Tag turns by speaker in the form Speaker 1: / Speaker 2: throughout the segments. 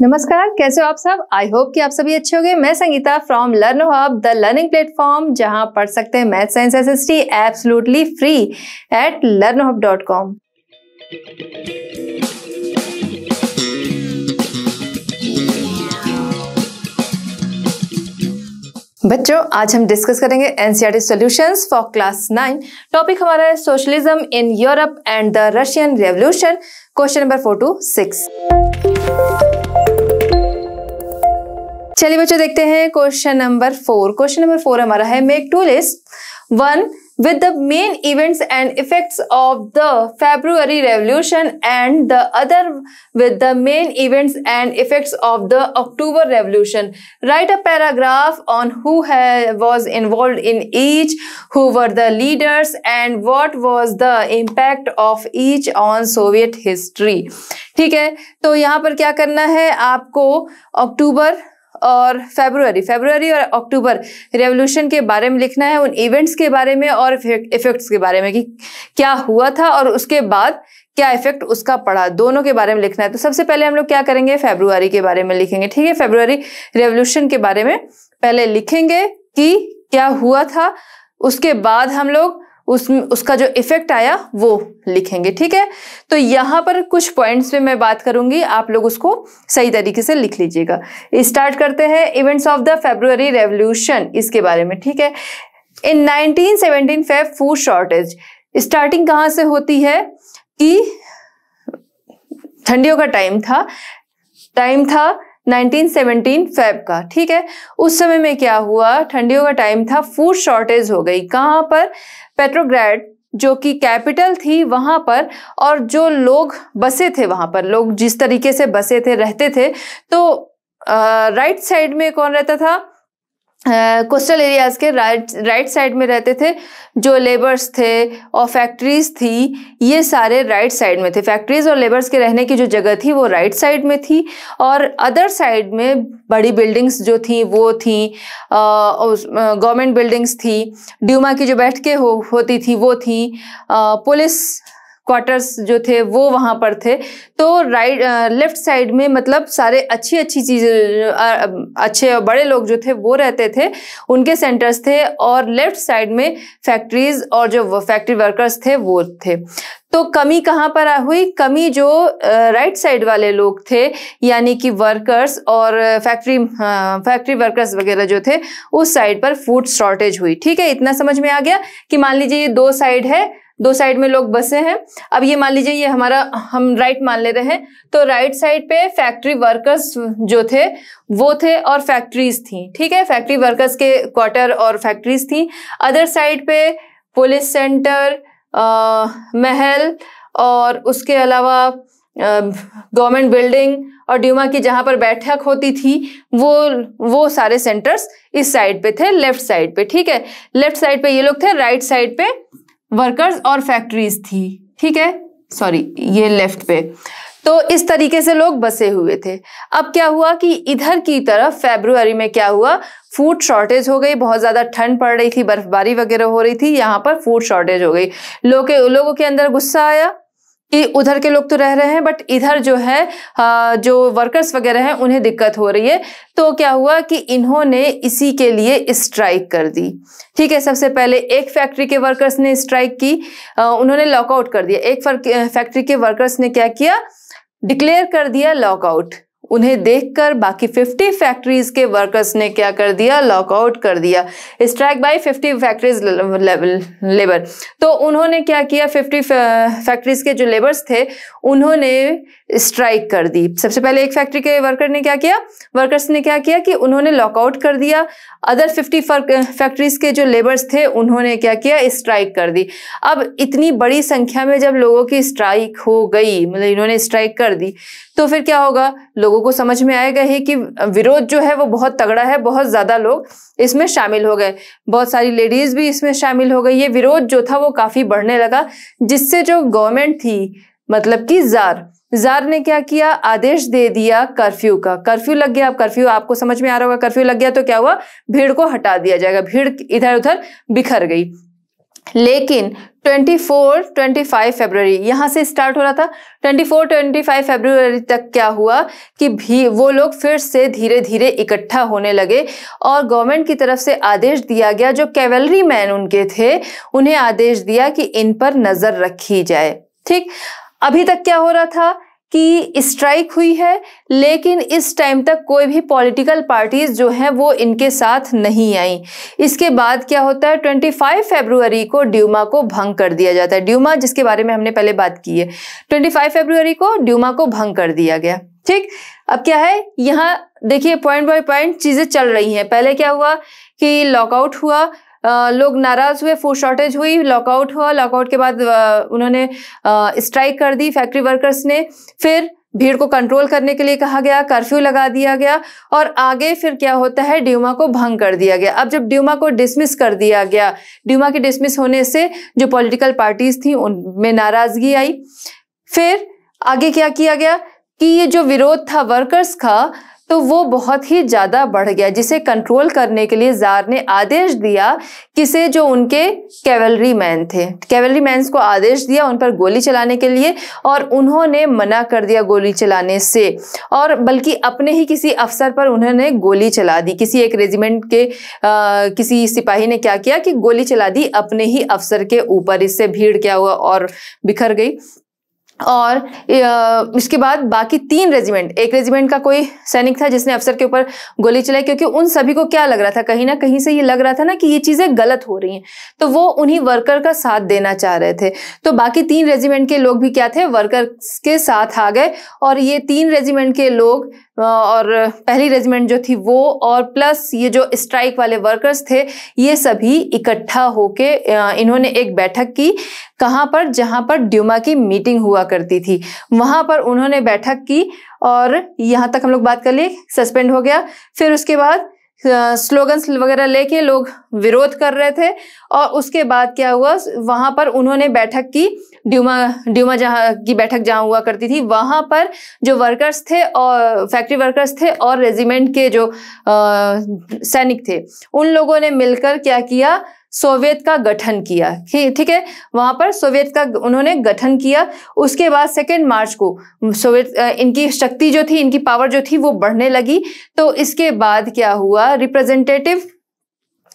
Speaker 1: नमस्कार कैसे हो आप सब आई होप कि आप सभी अच्छे होंगे मैं Sangeeta from Learn Hub the learning platform जहां पढ़ सकते हैं मैथ साइंस टी absolutely free at Learn Hub dot com बच्चों आज हम डिस्कस करेंगे NCERT solutions for class nine topic हमारा है socialism in Europe and the Russian revolution question number four to six चलिए बच्चों देखते हैं question number four question number four हमारा है make two list one with the main events and effects of the February revolution and the other with the main events and effects of the October revolution write a paragraph on who was involve in each who were the leaders and what was the impact of each on Soviet history ठीक है तो यहाँ पर क्या करना है आपको अक्टूबर और फेबरवरी फेबरवरी और अक्टूबर रेवोल्यूशन के बारे में लिखना है उन इवेंट्स के बारे में और इफेक्ट्स के बारे में कि क्या हुआ था और उसके बाद क्या इफेक्ट उसका पड़ा दोनों के बारे में लिखना है तो सबसे पहले हम लोग क्या करेंगे फेब्रुवरी के बारे में लिखेंगे ठीक है फेबरुअरी रेवोल्यूशन के बारे में पहले लिखेंगे कि क्या हुआ था उसके बाद हम लोग उस उसका जो इफेक्ट आया वो लिखेंगे ठीक है तो यहाँ पर कुछ पॉइंट्स पे मैं बात करूंगी आप लोग उसको सही तरीके से लिख लीजिएगा स्टार्ट करते हैं events of the February revolution इसके बारे में ठीक है in 1917 Feb food shortage starting कहाँ से होती है कि ठंडियों का टाइम था टाइम था 1917 फेब का ठीक है उस समय में क्या हुआ ठंडियों का टाइम था फूड शॉर्टेज हो गई कहाँ पर पेट्रोग्रैड जो कि कैपिटल थी वहाँ पर और जो लोग बसे थे वहाँ पर लोग जिस तरीके से बसे थे रहते थे तो आ, राइट साइड में कौन रहता था कोस्टल एरियाज़ के राइट राइट साइड में रहते थे जो लेबर्स थे और फैक्ट्रीज़ थी ये सारे राइट साइड में थे फैक्ट्रीज़ और लेबर्स के रहने की जो जगह थी वो राइट साइड में थी और अदर साइड में बड़ी बिल्डिंग्स जो थी वो थी गवर्नमेंट बिल्डिंग्स थी ड्यूमा की जो बैठकें हो, होती थी वो थी पुलिस क्वार्टर्स जो थे वो वहाँ पर थे तो राइट लेफ्ट साइड में मतलब सारे अच्छी अच्छी चीज़ें अच्छे और बड़े लोग जो थे वो रहते थे उनके सेंटर्स थे और लेफ्ट साइड में फैक्ट्रीज और जो फैक्ट्री वर्कर्स थे वो थे तो कमी कहाँ पर हुई कमी जो राइट साइड वाले लोग थे यानी कि वर्कर्स और फैक्ट्री फैक्ट्री वर्कर्स वगैरह जो थे उस साइड पर फूड शॉर्टेज हुई ठीक है इतना समझ में आ गया कि मान लीजिए ये दो साइड है दो साइड में लोग बसे हैं अब ये मान लीजिए ये हमारा हम राइट मान ले रहे हैं तो राइट साइड पे फैक्ट्री वर्कर्स जो थे वो थे और फैक्ट्रीज थी ठीक है फैक्ट्री वर्कर्स के क्वार्टर और फैक्ट्रीज थी अदर साइड पे पुलिस सेंटर आ, महल और उसके अलावा गवर्नमेंट बिल्डिंग और ड्यूमा की जहाँ पर बैठक होती थी वो वो सारे सेंटर्स इस साइड पे थे लेफ्ट साइड पे ठीक है लेफ्ट साइड पे ये लोग थे राइट साइड पे वर्कर्स और फैक्ट्रीज थी ठीक है सॉरी ये लेफ्ट पे तो इस तरीके से लोग बसे हुए थे अब क्या हुआ कि इधर की तरफ फेब्रुवरी में क्या हुआ फूड शॉर्टेज हो गई बहुत ज़्यादा ठंड पड़ रही थी बर्फबारी वगैरह हो रही थी यहाँ पर फूड शॉर्टेज हो गई लोगों के अंदर गुस्सा आया कि उधर के लोग तो रह रहे हैं बट इधर जो है जो वर्कर्स वगैरह हैं उन्हें दिक्कत हो रही है तो क्या हुआ कि इन्होंने इसी के लिए स्ट्राइक कर दी ठीक है सबसे पहले एक फैक्ट्री के वर्कर्स ने स्ट्राइक की उन्होंने लॉकआउट कर दिया एक फैक्ट्री के वर्कर्स ने क्या किया डिक्लेयर कर दिया लॉकआउट उन्हें देखकर बाकी 50 फैक्ट्रीज के वर्कर्स ने क्या कर दिया लॉकआउट कर दिया स्ट्राइक बाय 50 फैक्ट्रीज लेबर तो उन्होंने क्या किया 50 फैक्ट्रीज के जो लेबर्स थे उन्होंने स्ट्राइक कर दी सबसे पहले एक फैक्ट्री के वर्कर ने क्या किया वर्कर्स ने क्या किया कि उन्होंने लॉकआउट कर दिया अदर 50 फैक्ट्रीज के जो लेबर्स थे उन्होंने क्या किया स्ट्राइक कर दी अब इतनी बड़ी संख्या में जब लोगों की स्ट्राइक हो गई मतलब इन्होंने स्ट्राइक कर दी तो फिर क्या होगा लोगों लोगों को समझ में आएगा ही कि विरोध जो है वो बहुत तगड़ा है बहुत ज़्यादा लोग इसमें शामिल हो गए बहुत सारी लेडीज़ भी इसमें शामिल हो गई ये विरोध जो था वो काफ़ी बढ़ने लगा जिससे जो गवर्नमेंट थी मतलब कि जार जार ने क्या किया आदेश दे दिया कर्फ्यू का कर्फ्यू लग गया अब कर्फ्यू आपको समझ में आ रहा होगा कर्फ्यू लग गया तो क्या हुआ भीड़ को हटा दिया जाएगा भीड़ इधर उधर बिखर गई लेकिन 24, 25 फरवरी यहाँ से स्टार्ट हो रहा था 24, 25 फरवरी तक क्या हुआ कि भी वो लोग फिर से धीरे धीरे इकट्ठा होने लगे और गवर्नमेंट की तरफ से आदेश दिया गया जो कैवलरी मैन उनके थे उन्हें आदेश दिया कि इन पर नज़र रखी जाए ठीक अभी तक क्या हो रहा था कि स्ट्राइक हुई है लेकिन इस टाइम तक कोई भी पॉलिटिकल पार्टीज जो हैं वो इनके साथ नहीं आई इसके बाद क्या होता है 25 फरवरी को ड्यूमा को भंग कर दिया जाता है ड्यूमा जिसके बारे में हमने पहले बात की है 25 फरवरी को ड्यूमा को भंग कर दिया गया ठीक अब क्या है यहाँ देखिए पॉइंट बाय पॉइंट चीज़ें चल रही हैं पहले क्या हुआ कि लॉकआउट हुआ लोग नाराज हुए फूड शॉर्टेज हुई लॉकआउट हुआ लॉकआउट के बाद उन्होंने स्ट्राइक कर दी फैक्ट्री वर्कर्स ने फिर भीड़ को कंट्रोल करने के लिए कहा गया कर्फ्यू लगा दिया गया और आगे फिर क्या होता है ड्यूमा को भंग कर दिया गया अब जब ड्यूमा को डिसमिस कर दिया गया ड्यूमा के डिसमिस होने से जो पॉलिटिकल पार्टीज थी उनमें नाराजगी आई फिर आगे क्या किया गया कि ये जो विरोध था वर्कर्स का तो वो बहुत ही ज़्यादा बढ़ गया जिसे कंट्रोल करने के लिए जार ने आदेश दिया किसे जो उनके कैवलरी मैन थे कैवलरी मैन को आदेश दिया उन पर गोली चलाने के लिए और उन्होंने मना कर दिया गोली चलाने से और बल्कि अपने ही किसी अफसर पर उन्होंने गोली चला दी किसी एक रेजिमेंट के आ, किसी सिपाही ने क्या किया कि गोली चला दी अपने ही अफसर के ऊपर इससे भीड़ क्या हुआ और बिखर गई और इसके बाद बाकी तीन रेजिमेंट एक रेजिमेंट का कोई सैनिक था जिसने अफसर के ऊपर गोली चलाई क्योंकि उन सभी को क्या लग रहा था कहीं ना कहीं से ये लग रहा था ना कि ये चीज़ें गलत हो रही हैं तो वो उन्हीं वर्कर का साथ देना चाह रहे थे तो बाकी तीन रेजिमेंट के लोग भी क्या थे वर्कर के साथ आ गए और ये तीन रेजिमेंट के लोग और पहली रेजिमेंट जो थी वो और प्लस ये जो स्ट्राइक वाले वर्कर्स थे ये सभी इकट्ठा होके इन्होंने एक बैठक की कहाँ पर जहाँ पर ड्यूमा की मीटिंग हुआ करती थी वहाँ पर उन्होंने बैठक की और यहाँ तक हम लोग बात कर लिए सस्पेंड हो गया फिर उसके बाद स्लोगन्स वगैरह लेके लोग विरोध कर रहे थे और उसके बाद क्या हुआ वहां पर उन्होंने बैठक की ड्यूमा ड्यूमा जहाँ की बैठक जहाँ हुआ करती थी वहां पर जो वर्कर्स थे और फैक्ट्री वर्कर्स थे और रेजिमेंट के जो सैनिक थे उन लोगों ने मिलकर क्या किया सोवियत का गठन किया ठीक है वहां पर सोवियत का उन्होंने गठन किया उसके बाद सेकेंड मार्च को सोवियत इनकी शक्ति जो थी इनकी पावर जो थी वो बढ़ने लगी तो इसके बाद क्या हुआ रिप्रेजेंटेटिव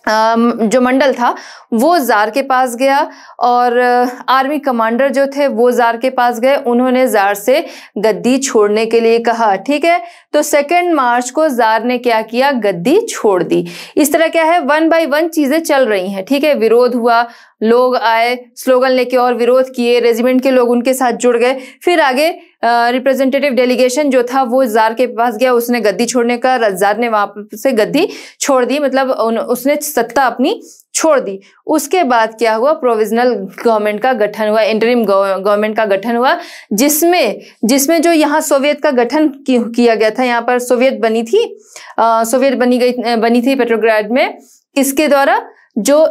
Speaker 1: जो मंडल था वो जार के पास गया और आर्मी कमांडर जो थे वो जार के पास गए उन्होंने जार से गद्दी छोड़ने के लिए कहा ठीक है तो सेकेंड मार्च को जार ने क्या किया गद्दी छोड़ दी इस तरह क्या है वन बाय वन चीज़ें चल रही हैं ठीक है विरोध हुआ लोग आए स्लोगन लेके और विरोध किए रेजिमेंट के लोग उनके साथ जुड़ गए फिर आगे रिप्रेजेंटेटिव डेलीगेशन जो था वो जार के पास गया उसने गद्दी छोड़ने का जार ने वहां से गद्दी छोड़ दी मतलब उसने सत्ता अपनी छोड़ दी उसके बाद क्या हुआ प्रोविजनल गवर्नमेंट का गठन हुआ इंटरिम गवर्नमेंट का गठन हुआ जिसमें जिसमें जो यहाँ सोवियत का गठन किया गया था यहाँ पर सोवियत बनी थी सोवियत बनी गई बनी थी पेट्रोग्राड में किसके द्वारा जो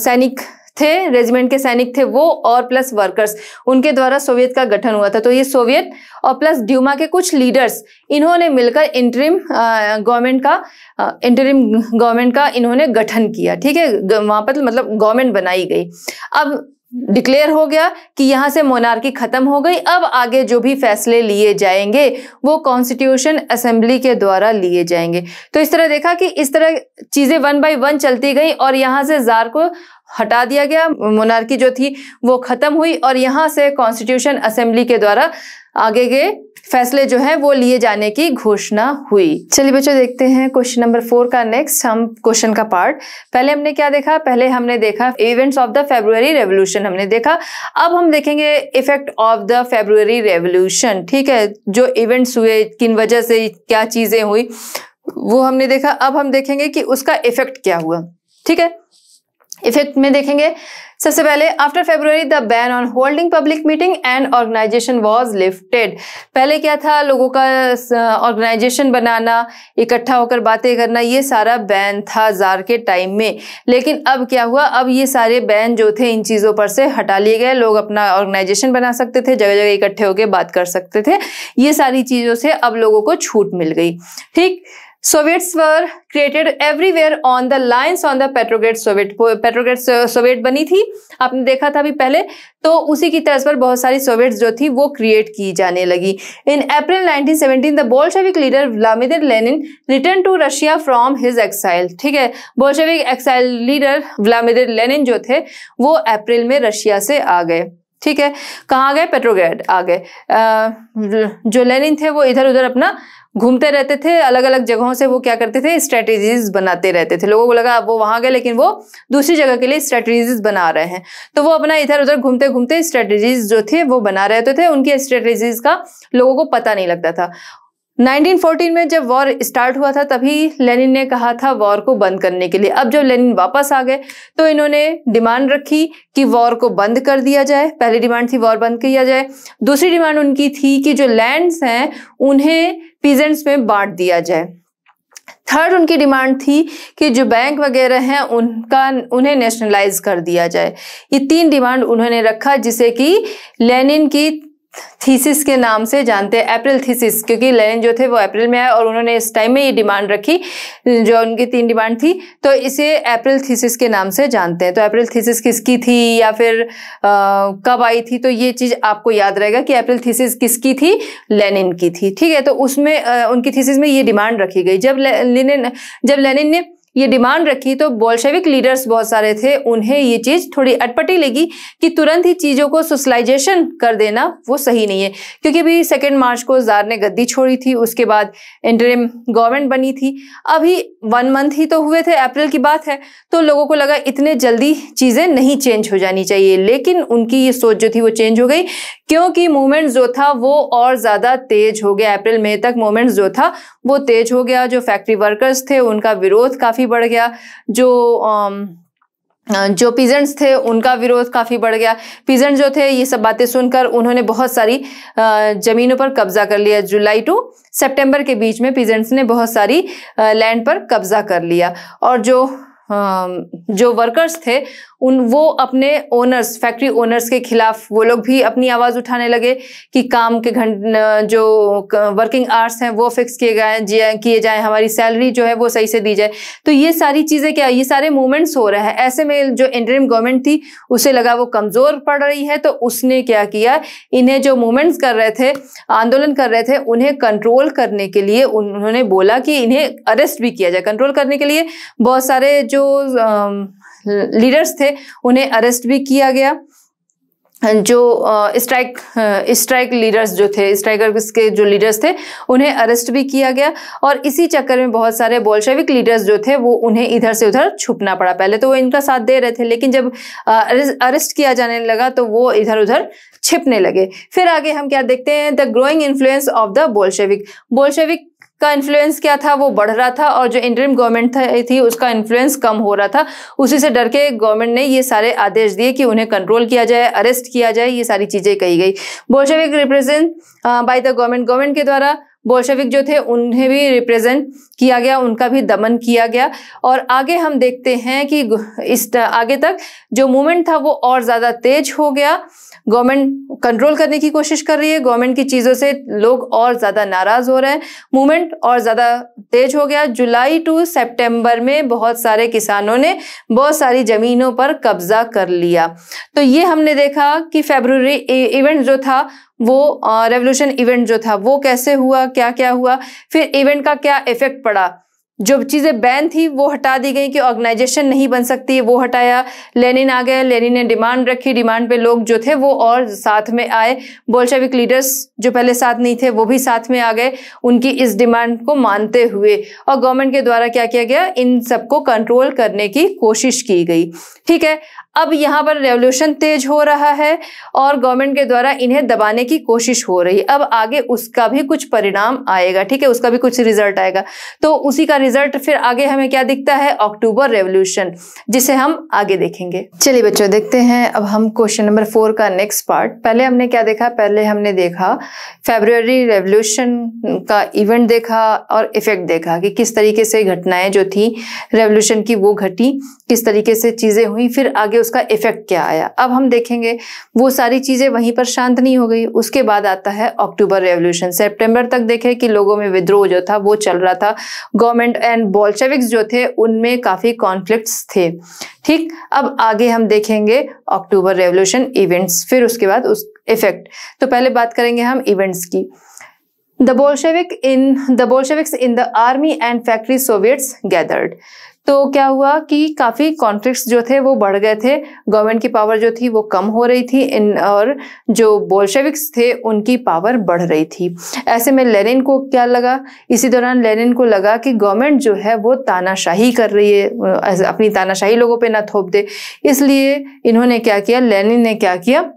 Speaker 1: सैनिक थे रेजिमेंट के सैनिक थे वो और प्लस वर्कर्स उनके द्वारा सोवियत का गठन हुआ था तो ये सोवियत और प्लस ड्यूमा के कुछ लीडर्स इन्होंने मिलकर इंटरिम गवर्नमेंट का इंटरिम गवर्नमेंट का इन्होंने गठन किया ठीक है वहां पर मतलब गवर्नमेंट बनाई गई अब डिक्लेयर हो गया कि यहाँ से मोनार्की खत्म हो गई अब आगे जो भी फैसले लिए जाएंगे वो कॉन्स्टिट्यूशन असेंबली के द्वारा लिए जाएंगे तो इस तरह देखा कि इस तरह चीजें वन बाय वन चलती गई और यहाँ से जार को हटा दिया गया मोनार्की जो थी वो ख़त्म हुई और यहाँ से कॉन्स्टिट्यूशन असेंबली के द्वारा आगे के फैसले जो है वो लिए जाने की घोषणा हुई चलिए बच्चों देखते हैं क्वेश्चन नंबर फोर का नेक्स्ट हम क्वेश्चन का पार्ट पहले हमने क्या देखा पहले हमने देखा events of the February revolution हमने देखा अब हम देखेंगे effect of the February revolution ठीक है जो इवेंट्स हुए किन वजह से क्या चीज़ें हुई वो हमने देखा अब हम देखेंगे कि उसका इफेक्ट क्या हुआ ठीक है इफेक्ट में देखेंगे सबसे पहले after February the ban on holding public meeting and organisation was lifted पहले क्या था लोगों का ऑर्गेनाइजेशन बनाना इकट्ठा होकर बातें करना ये सारा बैन था जार के टाइम में लेकिन अब क्या हुआ अब ये सारे बैन जो थे इन चीज़ों पर से हटा लिए गए लोग अपना ऑर्गेनाइजेशन बना सकते थे जगह जगह इकट्ठे होकर बात कर सकते थे ये सारी चीज़ों से अब लोगों को छूट मिल गई ठीक soviets were created everywhere on the lines on the Petrograd soviet Petrograd soviet बनी थी आपने देखा था अभी पहले तो उसी की तरह पर बहुत सारी सोवियत जो थी वो क्रिएट की जाने लगी in April 1917 the Bolshevik leader Vladimir Lenin return to Russia from his exile ठीक है Bolshevik exile leader Vladimir Lenin जो थे वो अप्रैल में रशिया से आ गए ठीक है कहाँ गए पेट्रोग्रेड आ गए जो लेनिन थे वो इधर उधर अपना घूमते रहते थे अलग अलग जगहों से वो क्या करते थे स्ट्रेटेजीज बनाते रहते थे लोगों को लगा अब वो वहां गए लेकिन वो दूसरी जगह के लिए स्ट्रेटेजीज बना रहे हैं तो वो अपना इधर उधर घूमते घूमते स्ट्रेटेजीज जो थे वो बना रहते थे उनकी स्ट्रेटेजीज का लोगों को पता नहीं लगता था 1914 में जब वॉर स्टार्ट हुआ था तभी लेनिन ने कहा था वॉर को बंद करने के लिए अब जब लेनिन वापस आ गए तो इन्होंने डिमांड रखी कि वॉर को बंद कर दिया जाए पहली डिमांड थी वॉर बंद किया जाए दूसरी डिमांड उनकी थी कि जो लैंड्स हैं उन्हें पीजेंट्स में बांट दिया जाए थर्ड उनकी डिमांड थी कि जो बैंक वगैरह हैं उनका उन्हें नेशनलाइज कर दिया जाए ये तीन डिमांड उन्होंने रखा जिसे कि लेनिन की थीसिस के नाम से जानते हैं अप्रैल थीसिस क्योंकि लेनिन जो थे वो अप्रैल में आए और उन्होंने इस टाइम में ये डिमांड रखी जो उनकी तीन डिमांड थी तो इसे अप्रैल थीसिस के नाम से जानते हैं तो अप्रैल थीसिस किसकी थी या फिर आ, कब आई थी तो ये चीज़ आपको याद रहेगा कि अप्रैल थीसिस किसकी थी लेनिन की थी ठीक है तो उसमें आ, उनकी थीसिस में ये डिमांड रखी गई जब लेनिन जब लेनिन ने ये डिमांड रखी तो बोल्शेविक लीडर्स बहुत सारे थे उन्हें ये चीज़ थोड़ी अटपटी लगी कि तुरंत ही चीज़ों को सोशलाइजेशन कर देना वो सही नहीं है क्योंकि अभी सेकेंड मार्च को जार ने गद्दी छोड़ी थी उसके बाद इंटरिम गवर्नमेंट बनी थी अभी वन मंथ ही तो हुए थे अप्रैल की बात है तो लोगों को लगा इतने जल्दी चीज़ें नहीं चेंज हो जानी चाहिए लेकिन उनकी ये सोच जो थी वो चेंज हो गई क्योंकि मूवमेंट जो था वो और ज़्यादा तेज हो गया अप्रैल मई तक मूवमेंट जो था वो तेज हो गया जो फैक्ट्री वर्कर्स थे उनका विरोध काफ़ी बढ़ गया जो जो पीजेंट्स थे उनका विरोध काफ़ी बढ़ गया पीजेंट जो थे ये सब बातें सुनकर उन्होंने बहुत सारी ज़मीनों पर कब्जा कर लिया जुलाई टू सितंबर के बीच में पीजेंट्स ने बहुत सारी लैंड पर कब्जा कर लिया और जो जो वर्कर्स थे उन वो अपने ओनर्स फैक्ट्री ओनर्स के खिलाफ वो लोग भी अपनी आवाज़ उठाने लगे कि काम के घंट जो वर्किंग आवर्स हैं वो फिक्स किए गए किए जाएँ हमारी सैलरी जो है वो सही से दी जाए तो ये सारी चीज़ें क्या ये सारे मूवमेंट्स हो रहे हैं ऐसे में जो इंटरिम गवर्नमेंट थी उसे लगा वो कमज़ोर पड़ रही है तो उसने क्या किया इन्हें जो मूवमेंट्स कर रहे थे आंदोलन कर रहे थे उन्हें कंट्रोल करने के लिए उन्होंने बोला कि इन्हें अरेस्ट भी किया जाए कंट्रोल करने के लिए बहुत सारे जो आ, लीडर्स थे उन्हें अरेस्ट भी किया गया जो स्ट्राइक स्ट्राइक लीडर्स जो थे स्ट्राइकर्स के जो लीडर्स थे उन्हें अरेस्ट भी किया गया और इसी चक्कर में बहुत सारे बोल्शेविक लीडर्स जो थे वो उन्हें इधर से उधर छुपना पड़ा पहले तो वो इनका साथ दे रहे थे लेकिन जब अरेस्ट किया जाने लगा तो वो इधर उधर छिपने लगे फिर आगे हम क्या देखते हैं the growing influence of the Bolshevik Bolshevik का इन्फ्लुएंस क्या था वो बढ़ रहा था और जो इंटरिम गवर्नमेंट थी उसका इन्फ्लुएंस कम हो रहा था उसी से डर के गवर्नमेंट ने ये सारे आदेश दिए कि उन्हें कंट्रोल किया जाए अरेस्ट किया जाए ये सारी चीजें कही गई Bolshevik represent by the government government के द्वारा बोल्शेविक जो थे उन्हें भी रिप्रेजेंट किया गया उनका भी दमन किया गया और आगे हम देखते हैं कि इस आगे तक जो मूवमेंट था वो और ज़्यादा तेज हो गया गवर्नमेंट कंट्रोल करने की कोशिश कर रही है गवर्नमेंट की चीज़ों से लोग और ज़्यादा नाराज हो रहे हैं मूवमेंट और ज़्यादा तेज हो गया जुलाई टू सेप्टेम्बर में बहुत सारे किसानों ने बहुत सारी ज़मीनों पर कब्जा कर लिया तो ये हमने देखा कि फेबररी इवेंट e-, जो था वो रेवोल्यूशन इवेंट जो था वो कैसे हुआ क्या क्या हुआ फिर इवेंट का क्या इफेक्ट पड़ा जो चीज़ें बैन थी वो हटा दी गई कि ऑर्गेनाइजेशन नहीं बन सकती है वो हटाया लेनिन आ गया लेनिन ने डिमांड रखी डिमांड पे लोग जो थे वो और साथ में आए बोल्शेविक लीडर्स जो पहले साथ नहीं थे वो भी साथ में आ गए उनकी इस डिमांड को मानते हुए और गवर्नमेंट के द्वारा क्या किया गया इन सबको कंट्रोल करने की कोशिश की गई ठीक है अब यहाँ पर रेवोल्यूशन तेज हो रहा है और गवर्नमेंट के द्वारा इन्हें दबाने की कोशिश हो रही है अब आगे उसका भी कुछ परिणाम आएगा ठीक है उसका भी कुछ रिजल्ट आएगा तो उसी का रिजल्ट फिर आगे हमें क्या दिखता है अक्टूबर रेवोल्यूशन जिसे हम आगे देखेंगे चलिए बच्चों देखते हैं अब हम क्वेश्चन नंबर फोर का नेक्स्ट पार्ट पहले हमने क्या देखा पहले हमने देखा फेब्रुवरी रेवोल्यूशन का इवेंट देखा और इफेक्ट देखा कि किस तरीके से घटनाएं जो थी रेवोल्यूशन की वो घटी किस तरीके से चीजें हुई फिर आगे उसका इफेक्ट क्या आया अब हम देखेंगे वो सारी चीज़ें वहीं पर शांत नहीं हो गई उसके बाद आता है अक्टूबर रेवोल्यूशन सेप्टेम्बर तक देखे कि लोगों में विद्रोह जो था वो चल रहा था गवर्नमेंट एंड बॉल्शेविक्स जो थे उनमें काफ़ी कॉन्फ्लिक्ट थे ठीक अब आगे हम देखेंगे अक्टूबर रेवोल्यूशन इवेंट्स फिर उसके बाद उस इफेक्ट तो पहले बात करेंगे हम इवेंट्स की the Bolshevik in the Bolsheviks in the army and factory soviets gathered तो क्या हुआ कि काफ़ी कॉन्फ्लिक्ट्स जो थे वो बढ़ गए थे गवर्नमेंट की पावर जो थी वो कम हो रही थी इन और जो बोल्शेविक्स थे उनकी पावर बढ़ रही थी ऐसे में लेनिन को क्या लगा इसी दौरान लेनिन को लगा कि गवर्नमेंट जो है वो तानाशाही कर रही है अपनी तानाशाही लोगों पर ना थोप दे इसलिए इन्होंने क्या किया लेनिन ने क्या किया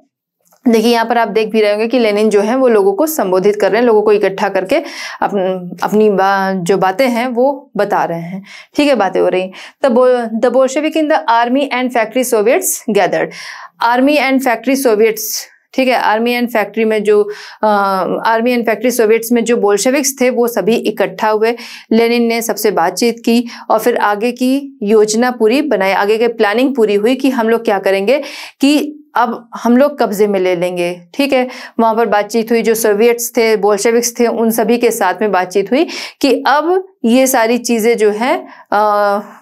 Speaker 1: देखिए यहाँ पर आप देख भी रहे होंगे कि लेनिन जो है वो लोगों को संबोधित कर रहे हैं लोगों को इकट्ठा करके अपन, अपनी बा, जो बातें हैं वो बता रहे हैं ठीक है बातें हो रही the the Bolshevik in the army and factory soviets gathered army and factory soviets ठीक है आर्मी एंड फैक्ट्री में जो आ, आर्मी एंड फैक्ट्री सोवियट्स में जो बोल्शेविक्स थे वो सभी इकट्ठा हुए लेनिन ने सबसे बातचीत की और फिर आगे की योजना पूरी बनाई आगे की प्लानिंग पूरी हुई कि हम लोग क्या करेंगे कि अब हम लोग कब्जे में ले लेंगे ठीक है वहाँ पर बातचीत हुई जो सोवियट्स थे बोल्शेविक्स थे उन सभी के साथ में बातचीत हुई कि अब ये सारी चीज़ें जो है आ,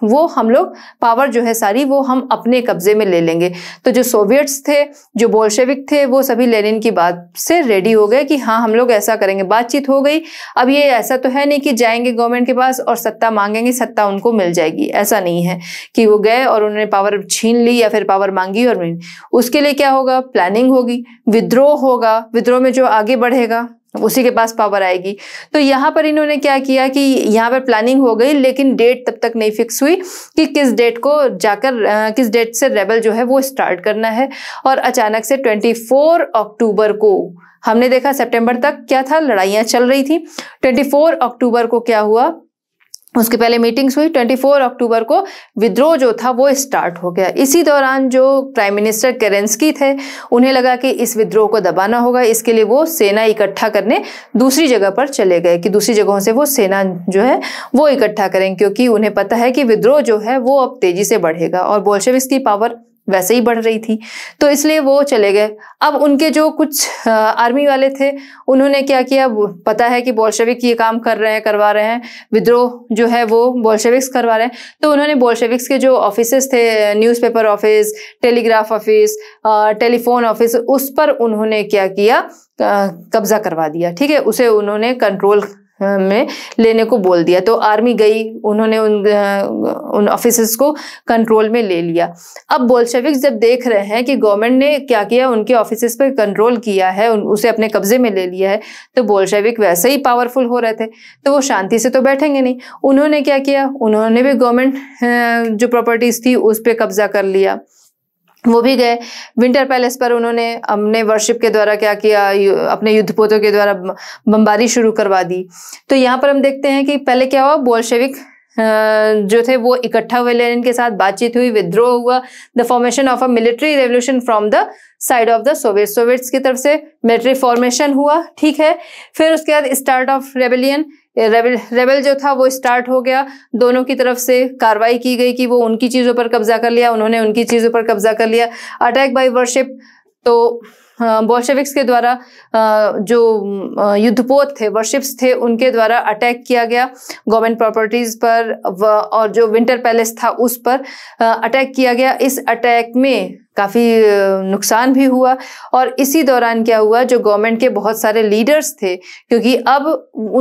Speaker 1: वो हम लोग पावर जो है सारी वो हम अपने कब्जे में ले लेंगे तो जो सोवियट्स थे जो बोल्शेविक थे वो सभी लेनिन की बात से रेडी हो गए कि हाँ हम लोग ऐसा करेंगे बातचीत हो गई अब ये ऐसा तो है नहीं कि जाएंगे गवर्नमेंट के पास और सत्ता मांगेंगे सत्ता उनको मिल जाएगी ऐसा नहीं है कि वो गए और उन्होंने पावर छीन ली या फिर पावर मांगी और उसके लिए क्या होगा प्लानिंग होगी विद्रोह होगा विद्रोह में जो आगे बढ़ेगा उसी के पास पावर आएगी तो यहाँ पर इन्होंने क्या किया कि यहाँ पर प्लानिंग हो गई लेकिन डेट तब तक नहीं फिक्स हुई कि किस डेट को जाकर किस डेट से रेबल जो है वो स्टार्ट करना है और अचानक से 24 अक्टूबर को हमने देखा सितंबर तक क्या था लड़ाइयाँ चल रही थी 24 अक्टूबर को क्या हुआ उसके पहले मीटिंग्स हुई 24 अक्टूबर को विद्रोह जो था वो स्टार्ट हो गया इसी दौरान जो प्राइम मिनिस्टर करेंस्की थे उन्हें लगा कि इस विद्रोह को दबाना होगा इसके लिए वो सेना इकट्ठा करने दूसरी जगह पर चले गए कि दूसरी जगहों से वो सेना जो है वो इकट्ठा करें क्योंकि उन्हें पता है कि विद्रोह जो है वो अब तेजी से बढ़ेगा और बोल्शेविक्स की पावर वैसे ही बढ़ रही थी तो इसलिए वो चले गए अब उनके जो कुछ आर्मी वाले थे उन्होंने क्या किया पता है कि बोल्शेविक ये काम कर रहे हैं करवा रहे हैं विद्रोह जो है वो बोल्शेविक्स करवा रहे हैं तो उन्होंने बोल्शेविक्स के जो ऑफिसेस थे newspaper office telegraph office telephone office उस पर उन्होंने क्या किया कब्जा करवा दिया ठीक है उसे उन्होंने कंट्रोल में लेने को बोल दिया तो आर्मी गई उन्होंने उन उन ऑफिसर्स को कंट्रोल में ले लिया अब बोल्शेविक जब देख रहे हैं कि गवर्नमेंट ने क्या किया उनके ऑफिसर्स पर कंट्रोल किया है उसे अपने कब्जे में ले लिया है तो बोल्शेविक वैसे ही पावरफुल हो रहे थे तो वो शांति से तो बैठेंगे नहीं उन्होंने क्या किया उन्होंने भी गवर्नमेंट जो प्रॉपर्टीज थी उस पर कब्जा कर लिया वो भी गए विंटर पैलेस पर उन्होंने अपने वर्शिप के द्वारा क्या किया अपने युद्धपोतों के द्वारा बमबारी शुरू करवा दी तो यहाँ पर हम देखते हैं कि पहले क्या हुआ बोलशेविक जो थे वो इकट्ठा हुए लेनिन के साथ बातचीत हुई विद्रोह हुआ the formation of a military revolution from the side of the soviet soviets की तरफ से मिलिट्री फॉर्मेशन हुआ ठीक है फिर उसके बाद start of rebellion rebel rebel जो था वो स्टार्ट हो गया दोनों की तरफ से कार्रवाई की गई कि वो उनकी चीज़ों पर कब्जा कर लिया उन्होंने उनकी चीज़ों पर कब्जा कर लिया अटैक बाय वर्शिप तो बोल्शेविक्स के द्वारा जो युद्धपोत थे वर्शिप्स थे उनके द्वारा अटैक किया गया गवर्नमेंट प्रॉपर्टीज़ पर और जो विंटर पैलेस था उस पर अटैक किया गया इस अटैक में काफ़ी नुकसान भी हुआ और इसी दौरान क्या हुआ जो गवर्नमेंट के बहुत सारे लीडर्स थे क्योंकि अब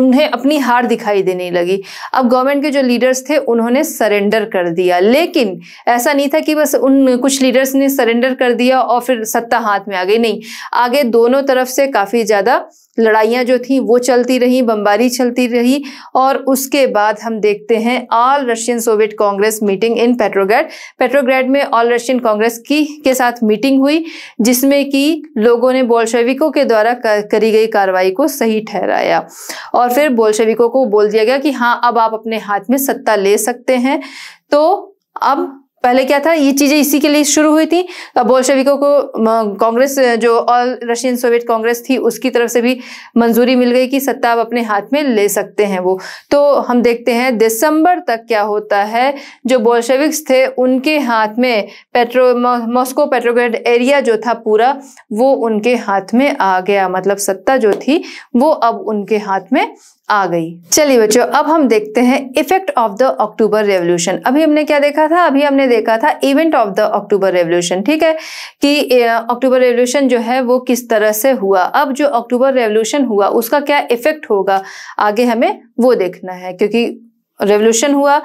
Speaker 1: उन्हें अपनी हार दिखाई देने लगी अब गवर्नमेंट के जो लीडर्स थे उन्होंने सरेंडर कर दिया लेकिन ऐसा नहीं था कि बस उन कुछ लीडर्स ने सरेंडर कर दिया और फिर सत्ता हाथ में आ गई नहीं आगे दोनों तरफ से काफ़ी ज़्यादा लड़ाइयाँ जो थीं वो चलती रहीं बमबारी चलती रही और उसके बाद हम देखते हैं all Russian soviet congress meeting in Petrograd Petrograd में ऑल रशियन कांग्रेस की के साथ मीटिंग हुई जिसमें कि लोगों ने बोलशेविकों के द्वारा करी गई कार्रवाई को सही ठहराया और फिर बोलशेविकों को बोल दिया गया कि हाँ अब आप अपने हाथ में सत्ता ले सकते हैं तो अब पहले क्या था ये चीजें इसी के लिए शुरू हुई थी बोलशेविकों को कांग्रेस जो ऑल रशियन सोवियत कांग्रेस थी उसकी तरफ से भी मंजूरी मिल गई कि सत्ता अब अपने हाथ में ले सकते हैं वो तो हम देखते हैं दिसंबर तक क्या होता है जो बोलशेविक्स थे उनके हाथ में पेट्रो मॉस्को पेट्रोग्रेड एरिया जो था पूरा वो उनके हाथ में आ गया मतलब सत्ता जो थी वो अब उनके हाथ में आ गई चलिए बच्चों अब हम देखते हैं effect of the October revolution अभी हमने क्या देखा था अभी हमने देखा था event of the October revolution ठीक है कि अक्टूबर रेवोल्यूशन जो है वो किस तरह से हुआ अब जो अक्टूबर रेवोल्यूशन हुआ उसका क्या इफेक्ट होगा आगे हमें वो देखना है क्योंकि रेवोल्यूशन हुआ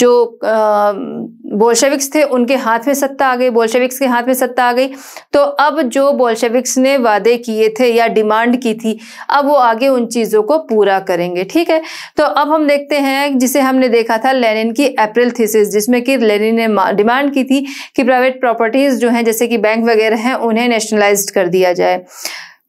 Speaker 1: जो बोल्शेविक्स थे उनके हाथ में सत्ता आ गई बोल्शेविक्स के हाथ में सत्ता आ गई तो अब जो बोल्शेविक्स ने वादे किए थे या डिमांड की थी अब वो आगे उन चीज़ों को पूरा करेंगे ठीक है तो अब हम देखते हैं जिसे हमने देखा था लेनिन की अप्रैल थीसिस जिसमें कि लेनिन ने डिमांड की थी कि प्राइवेट प्रॉपर्टीज़ जो हैं जैसे कि बैंक वगैरह हैं उन्हें नेशनलाइज कर दिया जाए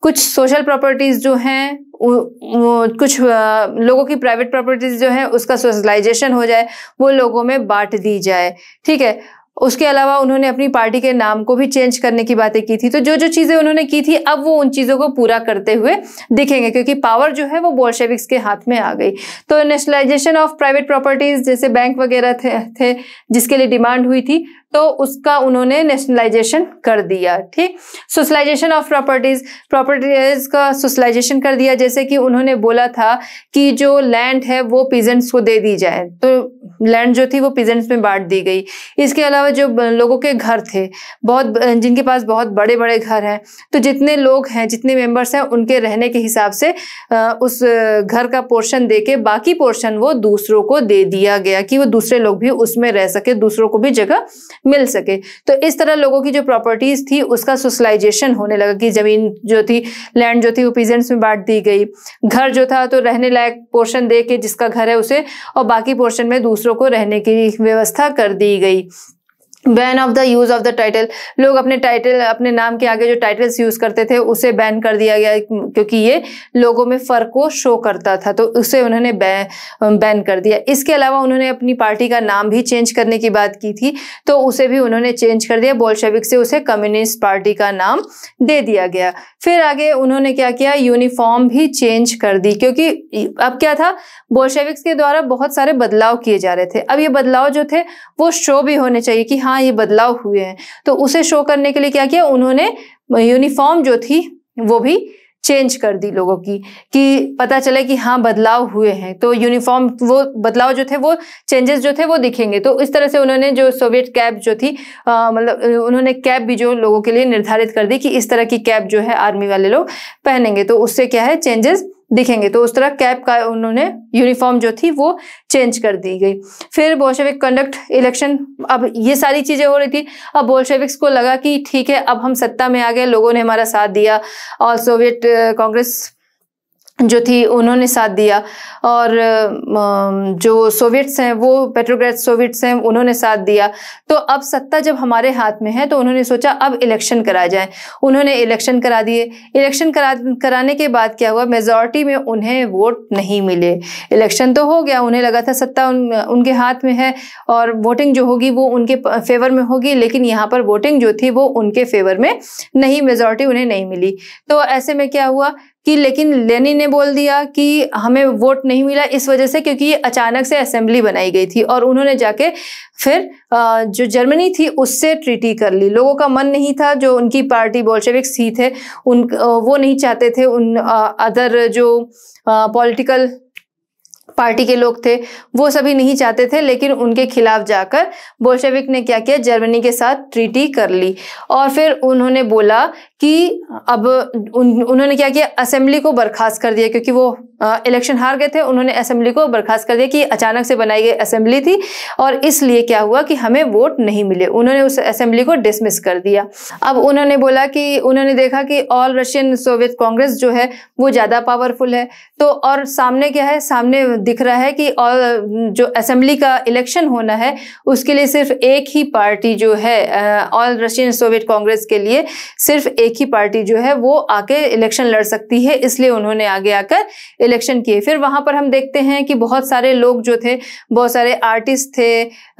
Speaker 1: कुछ सोशल प्रॉपर्टीज जो हैं कुछ लोगों की प्राइवेट प्रॉपर्टीज जो है उसका सोशलाइजेशन हो जाए वो लोगों में बांट दी जाए ठीक है उसके अलावा उन्होंने अपनी पार्टी के नाम को भी चेंज करने की बातें की थी तो जो जो चीज़ें उन्होंने की थी अब वो उन चीज़ों को पूरा करते हुए दिखेंगे क्योंकि पावर जो है वो बोल्शेविक्स के हाथ में आ गई तो नेशनलाइजेशन ऑफ प्राइवेट प्रॉपर्टीज़ जैसे बैंक वगैरह थे, थे जिसके लिए डिमांड हुई थी तो उसका उन्होंने नेशनलाइजेशन कर दिया ठीक सोशलाइजेशन ऑफ प्रॉपर्टीज प्रॉपर्टीज का सोशलाइजेशन कर दिया जैसे कि उन्होंने बोला था कि जो लैंड है वो पीजेंट्स को दे दी जाए तो लैंड जो थी वो पीजेंट्स में बांट दी गई इसके अलावा जो लोगों के घर थे बहुत जिनके पास बहुत बड़े बड़े घर हैं तो जितने लोग हैं जितने मेंबर्स हैं उनके रहने के हिसाब से उस घर का पोर्शन दे के बाकी पोर्शन वो दूसरों को दे दिया गया कि वो दूसरे लोग भी उसमें रह सके दूसरों को भी जगह मिल सके तो इस तरह लोगों की जो प्रॉपर्टीज थी उसका सोशलाइजेशन होने लगा कि जमीन जो थी लैंड जो थी वो पीजेंट्स में बांट दी गई घर जो था तो रहने लायक पोर्शन दे के जिसका घर है उसे और बाकी पोर्शन में दूसरों को रहने की व्यवस्था कर दी गई ban of the use of the title लोग अपने टाइटल अपने नाम के आगे जो टाइटल्स यूज करते थे उसे बैन कर दिया गया क्योंकि ये लोगों में फर्क को शो करता था तो उसे उन्होंने बैन बैन कर दिया इसके अलावा उन्होंने अपनी पार्टी का नाम भी चेंज करने की बात की थी तो उसे भी उन्होंने चेंज कर दिया बोलशेविक से उसे कम्युनिस्ट पार्टी का नाम दे दिया गया फिर आगे उन्होंने क्या किया यूनिफॉर्म भी चेंज कर दी क्योंकि अब क्या था बोलशेविक्स के द्वारा बहुत सारे बदलाव किए जा रहे थे अब ये बदलाव जो थे वो शो भी होने चाहिए कि हाँ यहाँ ये बदलाव हुए हैं तो उसे शो करने के लिए क्या किया उन्होंने यूनिफॉर्म जो थी वो भी चेंज कर दी लोगों की कि पता चले कि हाँ बदलाव हुए हैं तो यूनिफॉर्म वो बदलाव जो थे वो चेंजेस जो थे वो दिखेंगे तो इस तरह से उन्होंने जो सोवियत कैब जो थी मतलब उन्होंने कैब भी जो लोगों के लिए निर्धारित कर दी कि इस तरह की कैब जो है आर्मी वाले लोग पहनेंगे तो उससे क्या है चेंजेस दिखेंगे तो उस तरह कैप का उन्होंने यूनिफॉर्म जो थी वो चेंज कर दी गई फिर बोल्शेविक कंडक्ट इलेक्शन अब ये सारी चीज़ें हो रही थी अब बोल्शेविक्स को लगा कि ठीक है अब हम सत्ता में आ गए लोगों ने हमारा साथ दिया और सोवियत कांग्रेस जो थी उन्होंने साथ दिया और जो सोवियट्स हैं वो पेट्रोग्रेट सोवियट्स हैं उन्होंने साथ दिया तो अब सत्ता जब हमारे हाथ में है तो उन्होंने सोचा अब इलेक्शन कराया जाए उन्होंने इलेक्शन करा दिए इलेक्शन करा कराने के बाद क्या हुआ मेजोरिटी में उन्हें वोट नहीं मिले इलेक्शन तो हो गया उन्हें लगा था सत्ता उन, उनके हाथ में है और वोटिंग जो होगी वो उनके फेवर में होगी लेकिन यहाँ पर वोटिंग जो थी वो उनके फेवर में नहीं मेजोरिटी उन्हें नहीं मिली तो ऐसे में क्या हुआ कि लेकिन लेनिन ने बोल दिया कि हमें वोट नहीं मिला इस वजह से क्योंकि ये अचानक से असेंबली बनाई गई थी और उन्होंने जाके फिर जो जर्मनी थी उससे ट्रीटी कर ली लोगों का मन नहीं था जो उनकी पार्टी बोल्शेविक सी थे उन वो नहीं चाहते थे उन अदर जो पॉलिटिकल पार्टी के लोग थे वो सभी नहीं चाहते थे लेकिन उनके खिलाफ जाकर बोल्शेविक ने क्या किया जर्मनी के साथ ट्रीटी कर ली और फिर उन्होंने बोला कि अब उन, उन्होंने क्या किया असेंबली को बर्खास्त कर दिया क्योंकि वो इलेक्शन हार गए थे उन्होंने असेंबली को बर्खास्त कर दिया कि अचानक से बनाई गई असेंबली थी और इसलिए क्या हुआ कि हमें वोट नहीं मिले उन्होंने उस असेंबली को डिसमिस कर दिया अब उन्होंने बोला कि उन्होंने देखा कि ऑल रशियन सोवियत कांग्रेस जो है वो ज़्यादा पावरफुल है तो और सामने क्या है सामने दिख रहा है कि और जो असेंबली का इलेक्शन होना है उसके लिए सिर्फ एक ही पार्टी जो है ऑल रशियन सोवियत कांग्रेस के लिए सिर्फ एक एक ही पार्टी जो है वो आके इलेक्शन लड़ सकती है इसलिए उन्होंने आगे आकर इलेक्शन किए फिर वहां पर हम देखते हैं कि बहुत सारे लोग जो थे बहुत सारे आर्टिस्ट थे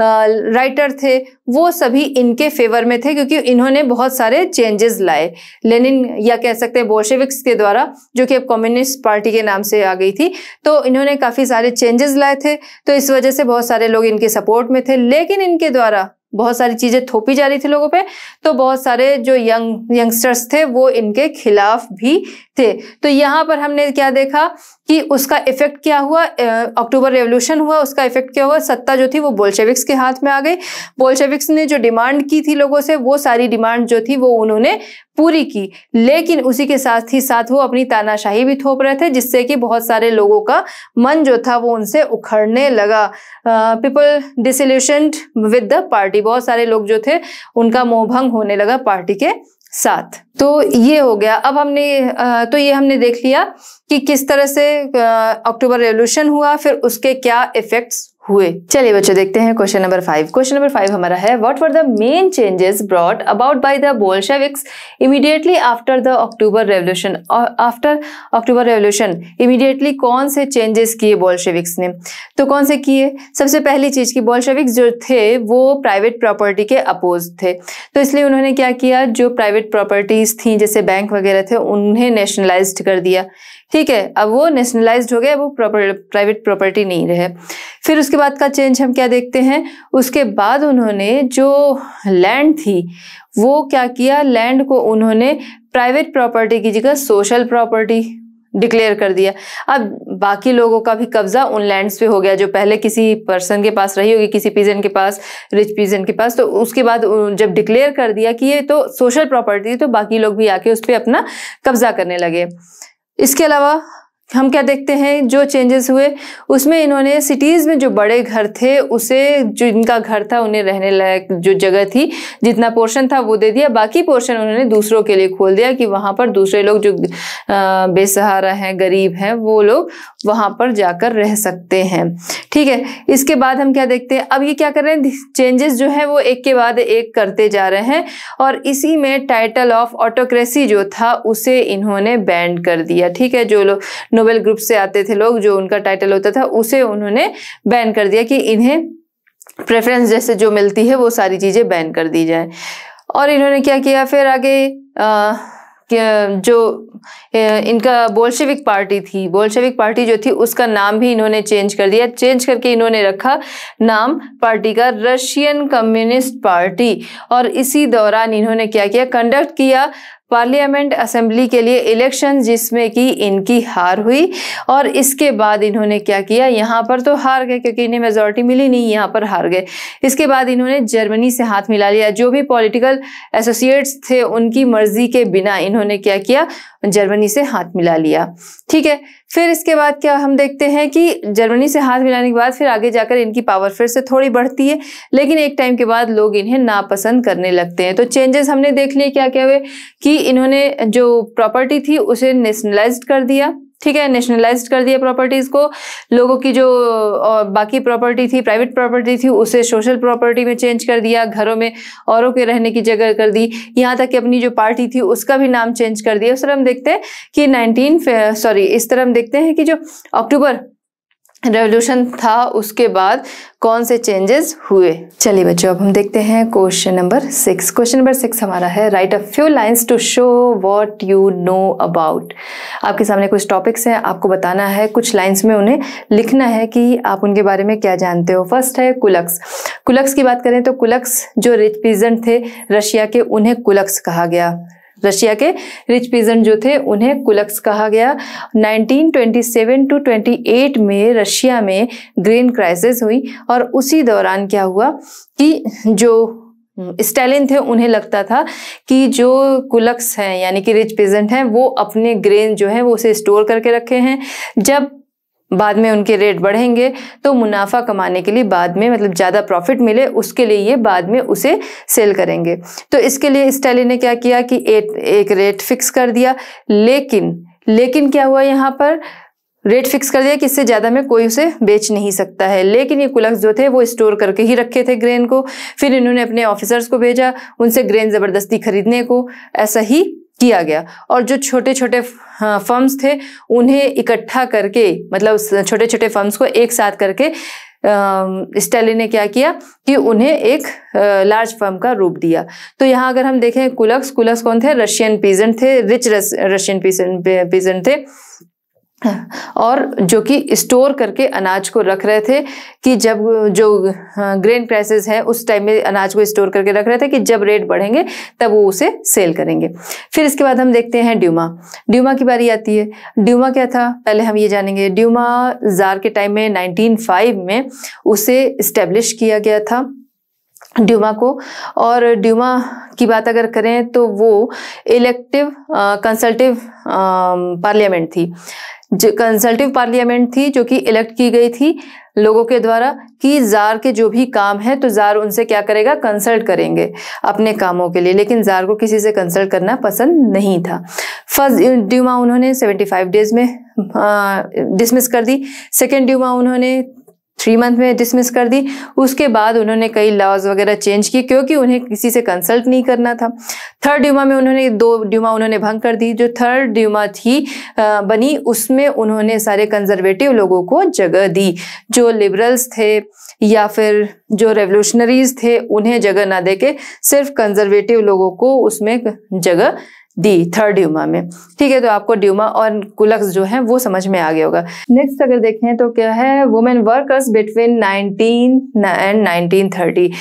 Speaker 1: राइटर थे वो सभी इनके फेवर में थे क्योंकि इन्होंने बहुत सारे चेंजेस लाए लेनिन या कह सकते हैं बोशेविक्स के द्वारा जो कि अब कम्युनिस्ट पार्टी के नाम से आ गई थी तो इन्होंने काफ़ी सारे चेंजेस लाए थे तो इस वजह से बहुत सारे लोग इनके सपोर्ट में थे लेकिन इनके द्वारा बहुत सारी चीज़ें थोपी जा रही थी लोगों पे तो बहुत सारे जो यंग यंगस्टर्स थे वो इनके खिलाफ भी थे तो यहाँ पर हमने क्या देखा कि उसका इफेक्ट क्या हुआ अक्टूबर रेवोल्यूशन हुआ उसका इफेक्ट क्या हुआ सत्ता जो थी वो बोल्शेविक्स के हाथ में आ गई बोल्शेविक्स ने जो डिमांड की थी लोगों से वो सारी डिमांड जो थी वो उन्होंने पूरी की लेकिन उसी के साथ ही साथ वो अपनी तानाशाही भी थोप रहे थे जिससे कि बहुत सारे लोगों का मन जो था वो उनसे उखड़ने लगा people disillusion with the party बहुत सारे लोग जो थे उनका मोहभंग होने लगा पार्टी के साथ तो ये हो गया अब हमने तो ये हमने देख लिया कि किस तरह से अक्टूबर रेवोल्यूशन हुआ फिर उसके क्या इफ़ेक्ट्स हुए चलिए बच्चों देखते हैं question number five question number five हमारा है what were the main changes brought about by the Bolsheviks immediately after the October revolution after October revolution immediately कौन से चेंजेस किए बोल्शेविक्स ने तो कौन से किए सबसे पहली चीज़ की बोल्शेविक्स जो थे वो प्राइवेट प्रॉपर्टी के अपोज थे तो इसलिए उन्होंने क्या किया जो प्राइवेट प्रॉपर्टीज थी जैसे बैंक वगैरह थे उन्हें नेशनलाइज कर दिया ठीक है अब वो नेशनलाइज्ड हो गया वो प्राइवेट प्रॉपर्टी नहीं रहे फिर उसके बाद का चेंज हम क्या देखते हैं उसके बाद उन्होंने जो लैंड थी वो क्या किया लैंड को उन्होंने प्राइवेट प्रॉपर्टी की जगह सोशल प्रॉपर्टी डिक्लेयर कर दिया अब बाकी लोगों का भी कब्जा उन लैंड्स पे हो गया जो पहले किसी पर्सन के पास रही होगी किसी पीजन के पास रिच पीजन के पास तो उसके बाद जब डिक्लेयर कर दिया कि ये तो सोशल प्रॉपर्टी तो बाकी लोग भी आके उस पर अपना कब्जा करने लगे इसके अलावा हम क्या देखते हैं जो चेंजेस हुए उसमें इन्होंने सिटीज़ में जो बड़े घर थे उसे जो इनका घर था उन्हें रहने लायक जो जगह थी जितना पोर्शन था वो दे दिया बाकी पोर्शन उन्होंने दूसरों के लिए खोल दिया कि वहाँ पर दूसरे लोग जो बेसहारा हैं गरीब हैं वो लोग वहाँ पर जाकर रह सकते हैं ठीक है इसके बाद हम क्या देखते हैं अब ये क्या कर रहे हैं चेंजेस जो है वो एक के बाद एक करते जा रहे हैं और इसी में टाइटल ऑफ ऑटोक्रेसी जो था उसे इन्होंने बैंड कर दिया ठीक है जो लोग नोबेल ग्रुप से आते थे लोग जो उनका टाइटल होता था उसे उन्होंने बैन कर दिया कि इन्हें प्रेफरेंस जैसे जो मिलती है वो सारी चीज़ें बैन कर दी जाए और इन्होंने क्या किया फिर आगे आ, जो इनका बोल्शेविक पार्टी थी बोल्शेविक पार्टी जो थी उसका नाम भी इन्होंने चेंज कर दिया चेंज करके इन्होंने रखा नाम पार्टी का रशियन कम्युनिस्ट पार्टी और इसी दौरान इन्होंने क्या किया कंडक्ट किया पार्लियामेंट असेंबली के लिए इलेक्शन जिसमें कि इनकी हार हुई और इसके बाद इन्होंने क्या किया यहाँ पर तो हार गए क्योंकि इन्हें मेजोरिटी मिली नहीं यहाँ पर हार गए इसके बाद इन्होंने जर्मनी से हाथ मिला लिया जो भी पॉलिटिकल एसोसिएट्स थे उनकी मर्जी के बिना इन्होंने क्या किया जर्मनी से हाथ मिला लिया ठीक है फिर इसके बाद क्या हम देखते हैं कि जर्मनी से हाथ मिलाने के बाद फिर आगे जाकर इनकी पावर फिर से थोड़ी बढ़ती है लेकिन एक टाइम के बाद लोग इन्हें नापसंद करने लगते हैं तो चेंजेस हमने देख लिए क्या क्या हुए कि इन्होंने जो प्रॉपर्टी थी उसे नेशनलाइज कर दिया ठीक है नेशनलाइज कर दिया प्रॉपर्टीज को लोगों की जो बाकी प्रॉपर्टी थी प्राइवेट प्रॉपर्टी थी उसे सोशल प्रॉपर्टी में चेंज कर दिया घरों में औरों के रहने की जगह कर दी यहाँ तक कि अपनी जो पार्टी थी उसका भी नाम चेंज कर दिया उस तरह हम देखते हैं कि नाइनटीन सॉरी इस तरह हम देखते हैं कि जो अक्टूबर रेवोल्यूशन था उसके बाद कौन से चेंजेस हुए चलिए बच्चों अब हम देखते हैं question number six question number six हमारा है right a few lines to show what you know about आपके सामने कुछ टॉपिक्स हैं आपको बताना है कुछ लाइंस में उन्हें लिखना है कि आप उनके बारे में क्या जानते हो फर्स्ट है कुलक्स कुलक्स की बात करें तो कुलक्स जो रिप्रेजेंट थे रशिया के उन्हें कुलक्स कहा गया रशिया के रिच पीजन जो थे उन्हें कुलक्स कहा गया 1927 टू 28 में रशिया में ग्रेन क्राइसिस हुई और उसी दौरान क्या हुआ कि जो स्टैलिन थे उन्हें लगता था कि जो कुलक्स हैं यानी कि रिच पेजेंट हैं वो अपने ग्रेन जो है वो उसे स्टोर करके रखे हैं जब बाद में उनके रेट बढ़ेंगे तो मुनाफा कमाने के लिए बाद में मतलब ज़्यादा प्रॉफिट मिले उसके लिए ये बाद में उसे सेल करेंगे तो इसके लिए स्टैली ने क्या किया कि एक, एक रेट फिक्स कर दिया लेकिन लेकिन क्या हुआ यहाँ पर रेट फिक्स कर दिया कि इससे ज़्यादा में कोई उसे बेच नहीं सकता है लेकिन ये कुलक्स जो थे वो स्टोर करके ही रखे थे ग्रेन को फिर इन्होंने अपने ऑफिसर्स को भेजा उनसे ग्रेन ज़बरदस्ती खरीदने को ऐसा ही किया गया और जो छोटे छोटे फर्म्स थे उन्हें इकट्ठा करके मतलब छोटे छोटे फर्म्स को एक साथ करके स्टैलिन ने क्या किया कि उन्हें एक लार्ज फर्म का रूप दिया तो यहाँ अगर हम देखें कुलक्स कुलक्स कौन थे रशियन पीजेंट थे रिच रशियन पीजेंट थे और जो कि स्टोर करके अनाज को रख रहे थे कि जब जो ग्रेन क्राइसिस है उस टाइम में अनाज को स्टोर करके रख रहे थे कि जब रेट बढ़ेंगे तब वो उसे सेल करेंगे फिर इसके बाद हम देखते हैं ड्यूमा ड्यूमा की बारी आती है ड्यूमा क्या था पहले हम ये जानेंगे ड्यूमा जार के टाइम में 1905 में उसे इस्टेब्लिश किया गया था ड्यूमा को और ड्यूमा की बात अगर करें तो वो इलेक्टिव कंसल्टिव पार्लियामेंट थी कंसल्टिव पार्लियामेंट थी जो कि इलेक्ट की गई थी लोगों के द्वारा कि जार के जो भी काम है तो जार उनसे क्या करेगा कंसल्ट करेंगे अपने कामों के लिए लेकिन जार को किसी से कंसल्ट करना पसंद नहीं था फर्स्ट ड्यूमा उन्होंने 75 डेज में डिसमिस हाँ, कर दी सेकेंड ड्यूमा उन्होंने थ्री मंथ में डिसमिस कर दी उसके बाद उन्होंने कई लॉज वगैरह चेंज किए क्योंकि उन्हें किसी से कंसल्ट नहीं करना था थर्ड ड्यूमा में उन्होंने दो ड्यूमा उन्होंने भंग कर दी जो थर्ड ड्यूमा थी बनी उसमें उन्होंने सारे कंजर्वेटिव लोगों को जगह दी जो लिबरल्स थे या फिर जो रेवोल्यूशनरीज थे उन्हें जगह ना दे के सिर्फ कंजर्वेटिव लोगों को उसमें जगह डी थर्ड ड्यूमा में ठीक है तो आपको ड्यूमा और कुलक्स जो है वो समझ में आ गया होगा नेक्स्ट अगर देखें तो क्या है women workers between nineteen and nineteen thirty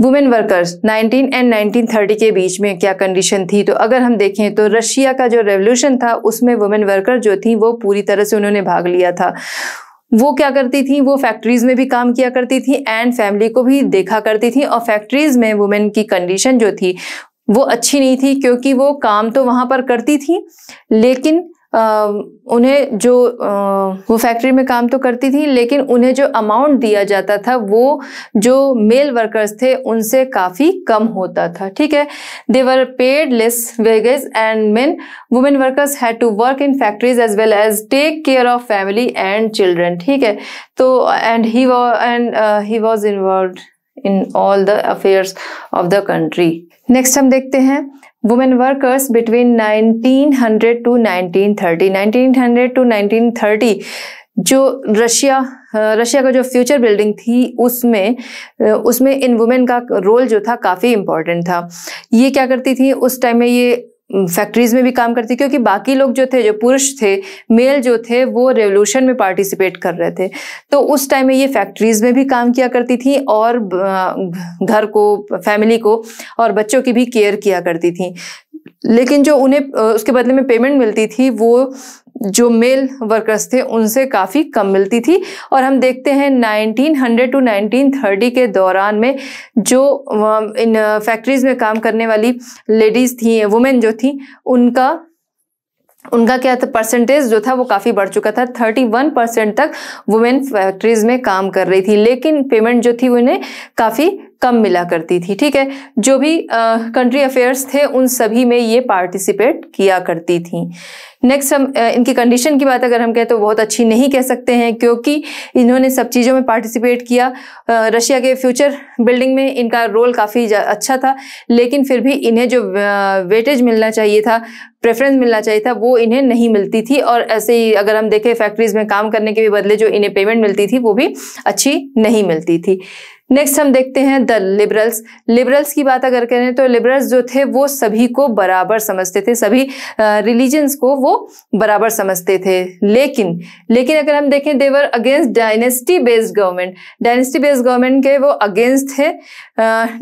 Speaker 1: women workers 19 and 1930 के बीच में क्या कंडीशन थी तो अगर हम देखें तो रशिया का जो रेवोल्यूशन था उसमें वुमेन वर्कर जो थी वो पूरी तरह से उन्होंने भाग लिया था वो क्या करती थी वो फैक्ट्रीज में भी काम किया करती थी एंड फैमिली को भी देखा करती थी और फैक्ट्रीज में वुमेन की कंडीशन जो थी वो अच्छी नहीं थी क्योंकि वो काम तो वहाँ पर करती थी लेकिन आ, उन्हें जो आ, वो फैक्ट्री में काम तो करती थी लेकिन उन्हें जो अमाउंट दिया जाता था वो जो मेल वर्कर्स थे उनसे काफ़ी कम होता था ठीक है they were paid less wages and men women workers had to work in factories as well as take care of family and children ठीक है तो and he and he was involve in all the affairs of the country next हम देखते हैं women workers between 1900 to 1930 1900 to 1930 जो Russia हाँ, Russia का जो फ्यूचर बिल्डिंग थी उसमें उसमें इन वुमेन का रोल जो था काफ़ी इम्पॉर्टेंट था ये क्या करती थी उस टाइम में ये फैक्ट्रीज में भी काम करती क्योंकि बाकी लोग जो थे जो पुरुष थे मेल जो थे वो रेवोल्यूशन में पार्टिसिपेट कर रहे थे तो उस टाइम में ये फैक्ट्रीज में भी काम किया करती थी और घर को फैमिली को और बच्चों की भी केयर किया करती थी लेकिन जो उन्हें उसके बदले में पेमेंट मिलती थी वो जो मेल वर्कर्स थे उनसे काफ़ी कम मिलती थी और हम देखते हैं 1900 टू 1930 के दौरान में जो इन फैक्ट्रीज़ में काम करने वाली लेडीज़ थी वुमेन जो थी उनका उनका क्या था परसेंटेज जो था वो काफ़ी बढ़ चुका था 31 परसेंट तक वुमेन फैक्ट्रीज़ में काम कर रही थी लेकिन पेमेंट जो थी उन्हें काफ़ी कम मिला करती थी ठीक है जो भी कंट्री अफेयर्स थे उन सभी में ये पार्टिसिपेट किया करती थी नेक्स्ट हम इनकी कंडीशन की बात अगर हम कहें तो बहुत अच्छी नहीं कह सकते हैं क्योंकि इन्होंने सब चीज़ों में पार्टिसिपेट किया रशिया के फ्यूचर बिल्डिंग में इनका रोल काफ़ी अच्छा था लेकिन फिर भी इन्हें जो वेटेज मिलना चाहिए था प्रेफरेंस मिलना चाहिए था वो इन्हें नहीं मिलती थी और ऐसे ही अगर हम देखें फैक्ट्रीज में काम करने के भी बदले जो इन्हें पेमेंट मिलती थी वो भी अच्छी नहीं मिलती थी नेक्स्ट हम देखते हैं द लिबरल्स लिबरल्स की बात अगर करें तो लिबरल्स जो थे वो सभी को बराबर समझते थे सभी रिलीजन्स को वो बराबर समझते थे लेकिन लेकिन अगर हम देखें they were against dynasty based government dynasty based government के वो अगेंस्ट थे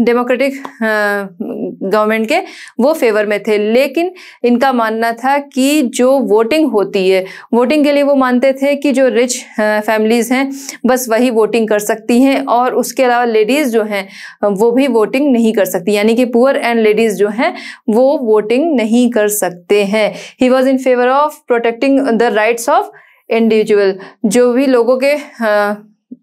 Speaker 1: डेमोक्रेटिक गवर्नमेंट के वो फेवर में थे लेकिन इनका मानना था कि जो वोटिंग होती है वोटिंग के लिए वो मानते थे कि जो रिच फैमिलीज़ हैं बस वही वोटिंग कर सकती हैं और उसके अलावा अलावा लेडीज़ जो हैं वो भी वोटिंग नहीं कर सकती यानी कि पुअर एंड लेडीज़ जो हैं वो वोटिंग नहीं कर सकते हैं he was in favour of protecting the rights of individual जो भी लोगों के आ,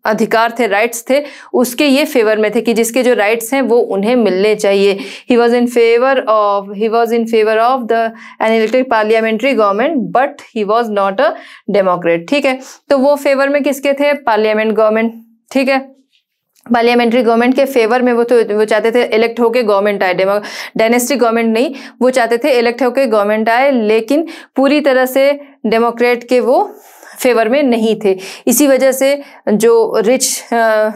Speaker 1: अधिकार थे राइट्स थे उसके ये फेवर में थे कि जिसके जो राइट्स हैं वो उन्हें मिलने चाहिए he was in favour of he was in favour of the an elected parliamentary government but he was not a democrat ठीक है तो वो फेवर में किसके थे पार्लियामेंट गवर्नमेंट ठीक है पार्लियामेंट्री गवर्नमेंट के फेवर में वो तो वो चाहते थे इलेक्ट होके गवर्नमेंट आए डायनेस्टिक गवर्नमेंट नहीं वो चाहते थे इलेक्ट होके गवर्नमेंट आए लेकिन पूरी तरह से डेमोक्रेट के वो फेवर में नहीं थे इसी वजह से जो रिच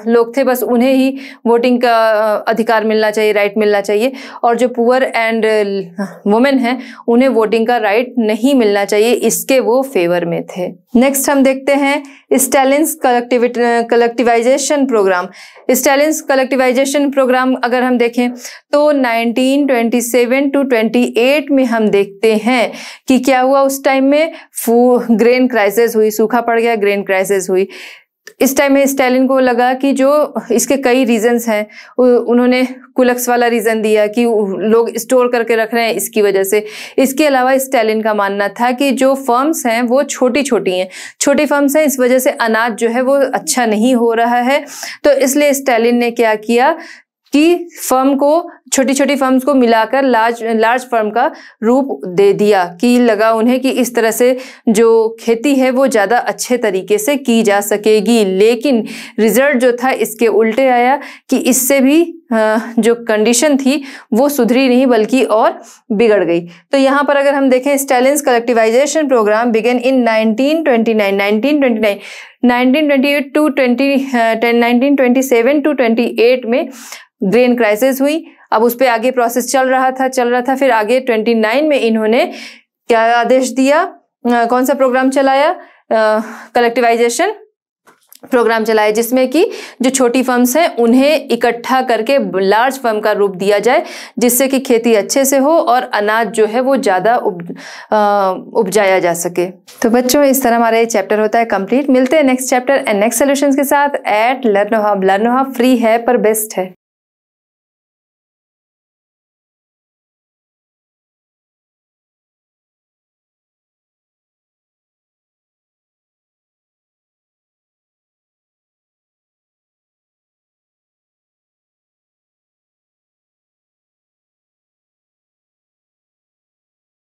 Speaker 1: लोग थे बस उन्हें ही वोटिंग का अधिकार मिलना चाहिए राइट मिलना चाहिए और जो पुअर एंड वुमेन हैं उन्हें वोटिंग का राइट नहीं मिलना चाहिए इसके वो फेवर में थे नेक्स्ट हम देखते हैं Stalin collective collectivization programme Stalin's collectivization programme अगर हम देखें तो 1927 टू 28 में हम देखते हैं कि क्या हुआ उस टाइम में फू ग्रेन क्राइसिस हुई सूखा पड़ गया ग्रेन क्राइसिस हुई इस टाइम में स्टालिन को लगा कि जो इसके कई रीजंस हैं उन्होंने कुलक्स वाला रीज़न दिया कि लोग स्टोर करके रख रहे हैं इसकी वजह से इसके अलावा स्टालिन का मानना था कि जो फर्म्स हैं वो छोटी छोटी हैं छोटी फर्म्स हैं इस वजह से अनाज जो है वो अच्छा नहीं हो रहा है तो इसलिए स्टालिन ने क्या किया कि फर्म को छोटी छोटी फर्म्स को मिलाकर लार्ज लार्ज फर्म का रूप दे दिया कि लगा उन्हें कि इस तरह से जो खेती है वो ज़्यादा अच्छे तरीके से की जा सकेगी लेकिन रिजल्ट जो था इसके उल्टे आया कि इससे भी जो कंडीशन थी वो सुधरी नहीं बल्कि और बिगड़ गई तो यहाँ पर अगर हम देखें Stalin's collectivization programme began in nineteen twenty 1928 to 20 1927 to 28 में ग्रेन क्राइसिस हुई अब उस पर आगे प्रोसेस चल रहा था चल रहा था फिर आगे 29 में इन्होंने क्या आदेश दिया आ, कौन सा प्रोग्राम चलाया कलेक्टिवाइजेशन प्रोग्राम चलाया जिसमें कि जो छोटी फर्म्स हैं उन्हें इकट्ठा करके लार्ज फर्म का रूप दिया जाए जिससे कि खेती अच्छे से हो और अनाज जो है वो ज़्यादा उप उपजाया जा सके तो बच्चों इस तरह हमारा ये चैप्टर होता है कंप्लीट मिलते हैं next chapter and next solution के साथ एट लर्न लर्नोहा लर्न फ्री है पर बेस्ट है